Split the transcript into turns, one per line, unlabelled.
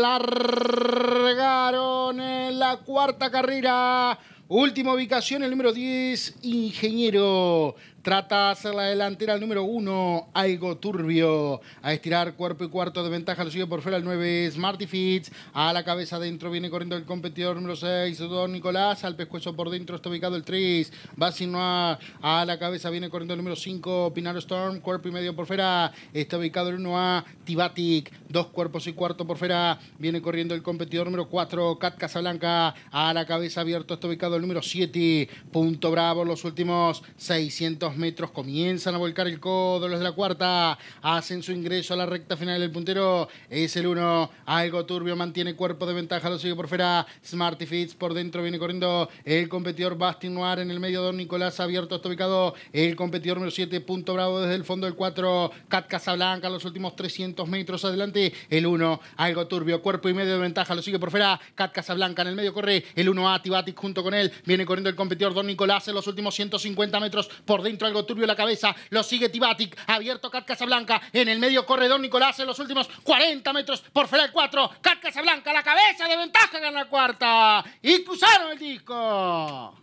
Largaron en la cuarta carrera. Última ubicación, el número 10, Ingeniero Trata de hacer la delantera al número uno, Algo Turbio. A estirar cuerpo y cuarto de ventaja, lo sigue por fuera el 9, Smarty Fitz. A la cabeza adentro viene corriendo el competidor número 6, Don Nicolás. Al pescuezo por dentro está ubicado el 3, va Noir. A la cabeza viene corriendo el número 5, Pinaro Storm. Cuerpo y medio por fuera, está ubicado el 1A, Tibatic. Dos cuerpos y cuarto por fuera, viene corriendo el competidor número 4, Cat Casablanca. A la cabeza abierto está ubicado el número 7, Punto Bravo. Los últimos 600 metros, comienzan a volcar el codo, los de la cuarta hacen su ingreso a la recta final, del puntero es el 1, algo turbio, mantiene cuerpo de ventaja, lo sigue por fuera, Smarty Fits por dentro, viene corriendo el competidor Basti Noir en el medio, Don Nicolás abierto, está ubicado el competidor número 7, Punto Bravo desde el fondo del 4, Cat Casablanca, los últimos 300 metros adelante, el 1, algo turbio, cuerpo y medio de ventaja, lo sigue por fuera, Cat blanca en el medio corre, el 1 Atibatic junto con él, viene corriendo el competidor Don Nicolás en los últimos 150 metros por dentro, algo turbio en la cabeza. Lo sigue Tibatic. Abierto Cat Blanca En el medio corredor Nicolás en los últimos 40 metros por fuera del 4. Cat Casablanca, la cabeza de ventaja gana cuarta. Y cruzaron el disco.